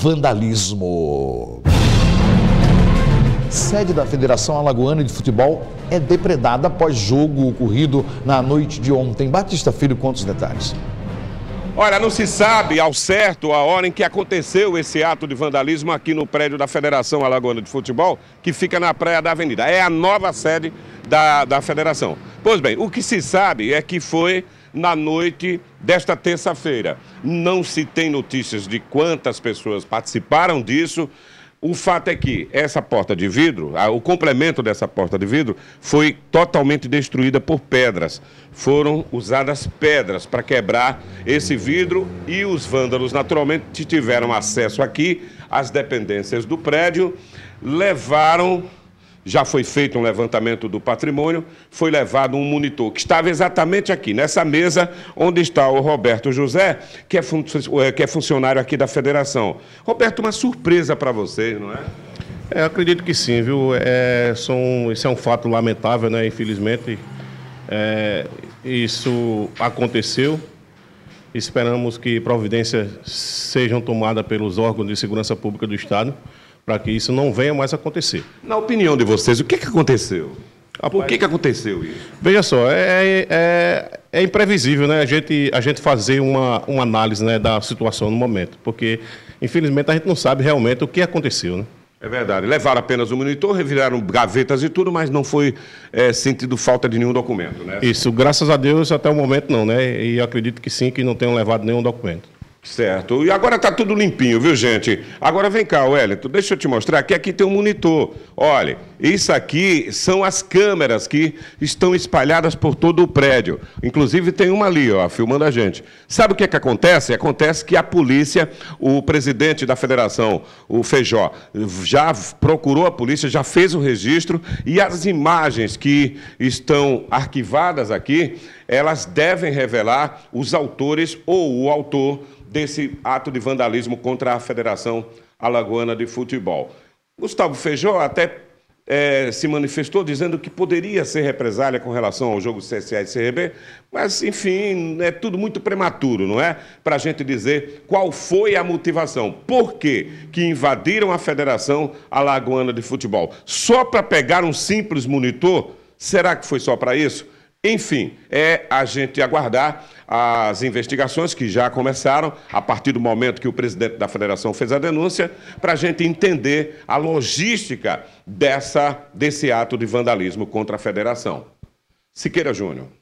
vandalismo. Sede da Federação Alagoana de Futebol é depredada após jogo ocorrido na noite de ontem. Batista Filho quantos detalhes. Olha, não se sabe ao certo a hora em que aconteceu esse ato de vandalismo aqui no prédio da Federação Alagoana de Futebol, que fica na Praia da Avenida. É a nova sede da, da federação. Pois bem, o que se sabe é que foi na noite desta terça-feira. Não se tem notícias de quantas pessoas participaram disso. O fato é que essa porta de vidro, o complemento dessa porta de vidro, foi totalmente destruída por pedras. Foram usadas pedras para quebrar esse vidro e os vândalos, naturalmente, tiveram acesso aqui às dependências do prédio, levaram já foi feito um levantamento do patrimônio, foi levado um monitor que estava exatamente aqui, nessa mesa onde está o Roberto José, que é, é que é funcionário aqui da federação. Roberto, uma surpresa para vocês, não é? é? acredito que sim, viu? É, são, isso é um fato lamentável, né? Infelizmente, é, isso aconteceu. Esperamos que providências sejam tomadas pelos órgãos de segurança pública do Estado para que isso não venha mais acontecer. Na opinião de vocês, o que, que aconteceu? Rapaz, Por que, que aconteceu isso? Veja só, é, é, é, é, imprevisível né? a, gente, a gente fazer uma, uma análise né, da situação no momento, porque, infelizmente, a gente não sabe realmente o que aconteceu. Né? É verdade. Levaram apenas o monitor, reviraram gavetas e tudo, mas não foi é, sentido falta de nenhum documento, né? Isso, graças a Deus, até o momento não, né? E acredito que sim, que não tenham levado nenhum documento. Certo. E agora está tudo limpinho, viu, gente? Agora vem cá, Wellington, deixa eu te mostrar que aqui tem um monitor. Olha, isso aqui são as câmeras que estão espalhadas por todo o prédio. Inclusive tem uma ali, ó, filmando a gente. Sabe o que é que acontece? Acontece que a polícia, o presidente da federação, o Feijó, já procurou a polícia, já fez o registro e as imagens que estão arquivadas aqui, elas devem revelar os autores ou o autor desse ato de vandalismo contra a Federação Alagoana de Futebol. Gustavo Feijó até é, se manifestou dizendo que poderia ser represália com relação ao jogo CSA e CRB, mas, enfim, é tudo muito prematuro, não é? Para a gente dizer qual foi a motivação. Por quê? que invadiram a Federação Alagoana de Futebol? Só para pegar um simples monitor? Será que foi só para isso? Enfim, é a gente aguardar as investigações que já começaram a partir do momento que o presidente da federação fez a denúncia, para a gente entender a logística dessa, desse ato de vandalismo contra a federação. Siqueira Júnior.